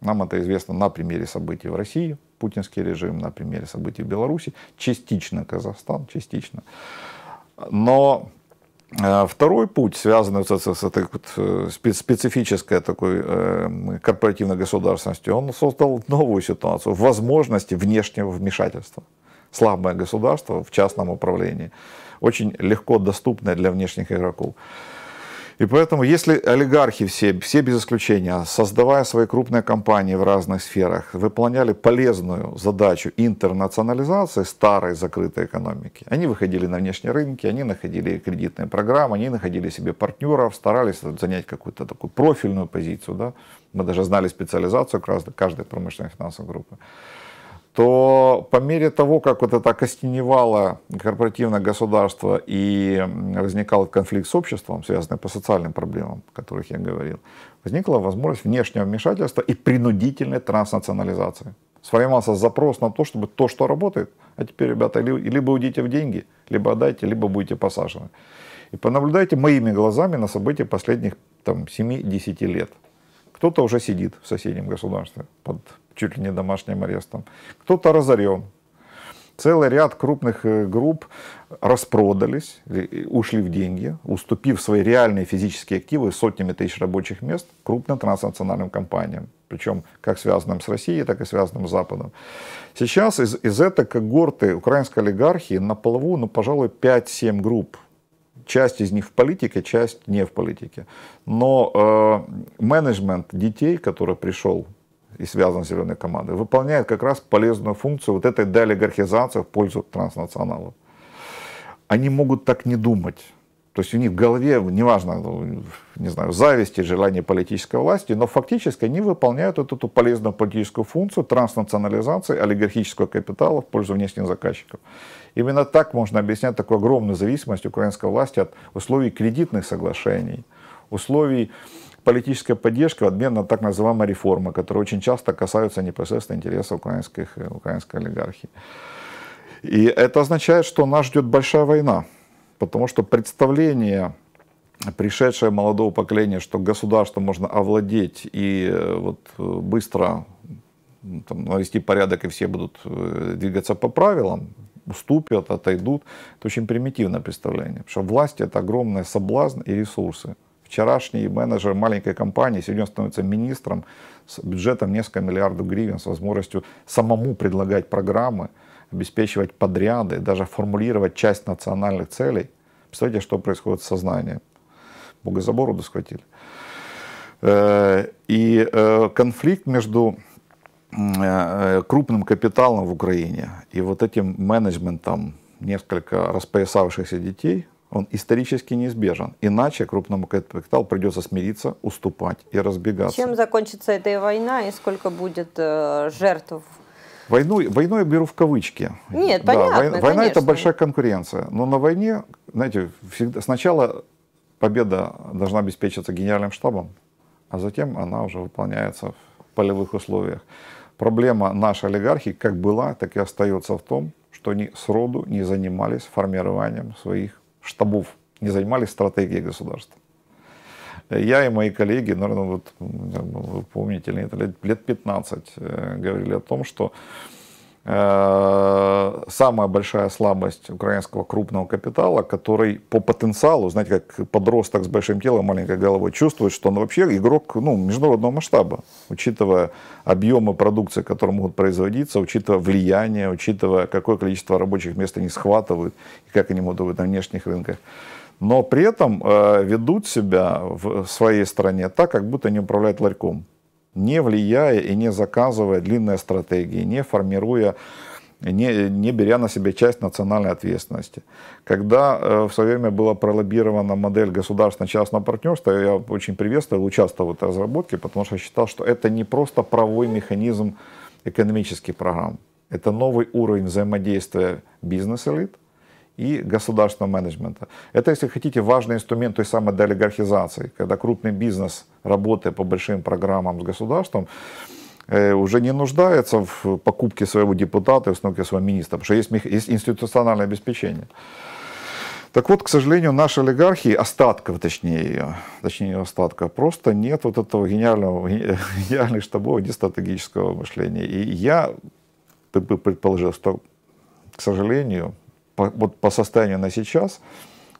Нам это известно на примере событий в России, путинский режим, на примере событий в Беларуси, частично Казахстан, частично. Но а, Второй путь, связанный с, с этой вот э, специфической такой э, корпоративной государственностью, он создал новую ситуацию возможности внешнего вмешательства слабое государство в частном управлении, очень легко доступное для внешних игроков. И поэтому, если олигархи все, все без исключения, создавая свои крупные компании в разных сферах, выполняли полезную задачу интернационализации старой закрытой экономики, они выходили на внешние рынки, они находили кредитные программы, они находили себе партнеров, старались занять какую-то такую профильную позицию. Да? Мы даже знали специализацию каждой промышленной финансовой группы то по мере того, как вот это окостеневало корпоративное государство и возникал конфликт с обществом, связанный по социальным проблемам, о которых я говорил, возникла возможность внешнего вмешательства и принудительной транснационализации. Сформировался запрос на то, чтобы то, что работает, а теперь, ребята, либо уйдите в деньги, либо отдайте, либо будете посажены. И понаблюдайте моими глазами на события последних там, 7-10 лет – кто-то уже сидит в соседнем государстве под чуть ли не домашним арестом. Кто-то разорен. Целый ряд крупных э, групп распродались, э, ушли в деньги, уступив свои реальные физические активы сотнями тысяч рабочих мест крупным транснациональным компаниям, причем как связанным с Россией, так и связанным с Западом. Сейчас из, из этой когорты украинской олигархии на плаву, ну, пожалуй, 5-7 групп часть из них в политике, часть не в политике. Но э, менеджмент детей, который пришел и связан с зеленой командой, выполняет как раз полезную функцию вот этой деолигархизации в пользу транснационалов. Они могут так не думать. То есть у них в голове, неважно, ну, не знаю, зависть и желание политической власти, но фактически они выполняют вот эту полезную политическую функцию транснационализации олигархического капитала в пользу внешних заказчиков. Именно так можно объяснять такую огромную зависимость украинской власти от условий кредитных соглашений, условий политической поддержки в обмен на так называемые реформы, которые очень часто касаются непосредственно интересов украинских, э, украинской олигархии. И это означает, что нас ждет большая война, потому что представление пришедшее молодого поколения, что государство можно овладеть и э, вот э, быстро там, навести порядок, и все будут двигаться по правилам, уступят, отойдут. Это очень примитивное представление, потому что власть это огромный соблазн и ресурсы. Вчерашний менеджер маленькой компании сегодня становится министром с бюджетом несколько миллиардов гривен, с возможностью самому предлагать программы, обеспечивать подряды, даже формулировать часть национальных целей. Представляете, что происходит с сознанием? Бога за бороду схватили. Э, и э, конфликт между Э, э, крупным капиталом в Украине и вот этим менеджментом несколько распоясавшихся детей, он исторически неизбежен. Иначе крупному капиталу придется смириться, уступать и разбегаться. Чем закончится эта война и сколько будет э, жертв? Войну, войну я беру в кавычки. Нет, да, понятно, война, конечно. война это большая конкуренция. Но на войне, знаете, всегда, сначала победа должна обеспечиться генеральным штабом, а затем она уже выполняется в полевых условиях. Проблема нашей олигархии как была, так и остается в том, что они сроду не занимались формированием своих штабов, не занимались стратегией государства. Я и мои коллеги, наверное, вот, вы помните, лет, лет 15 э, говорили о том, что Э, самая большая слабость украинского крупного капитала, который по потенциалу, знаете, как подросток с большим телом, маленькой головой, чувствует, что он вообще игрок ну, международного масштаба, учитывая объемы продукции, которые могут производиться, учитывая влияние, учитывая, какое количество рабочих мест они схватывают и как они могут на внешних рынках. Но при этом э, ведут себя в своей стране так, как будто они управляют ларьком не влияя и не заказывая длинные стратегии, не формируя не, не беря на себя часть национальной ответственности. Когда э, в свое время была пролоббирована модель государственно-частного партнерства, я очень приветствовал, участвовал в этой разработке, потому что считал, что это не просто правовой механизм экономических программ, это новый уровень взаимодействия бизнес-элит, и государственного менеджмента. Это, если хотите, важный инструмент той самой деолигархизации, когда крупный бизнес, работая по большим программам с государством, э, уже не нуждается в покупке своего депутата и установке своего министра, потому что есть, есть институциональное обеспечение. Так вот, к сожалению, наши олигархи, остатков точнее, ее, точнее остатков, просто нет вот этого гениального, гениальных штабов стратегического мышления. И я предположил, что, к сожалению, по, вот по состоянию на сейчас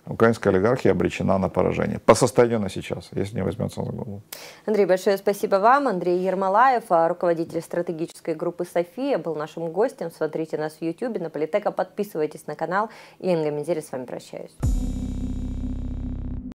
украинская олигархия обречена на поражение. По состоянию на сейчас, если не возьмется за голову. Андрей, большое спасибо вам. Андрей Ермолаев, а, руководитель стратегической группы «София», был нашим гостем. Смотрите нас в YouTube, на Политека, подписывайтесь на канал. И Инга Мензири с вами прощаюсь.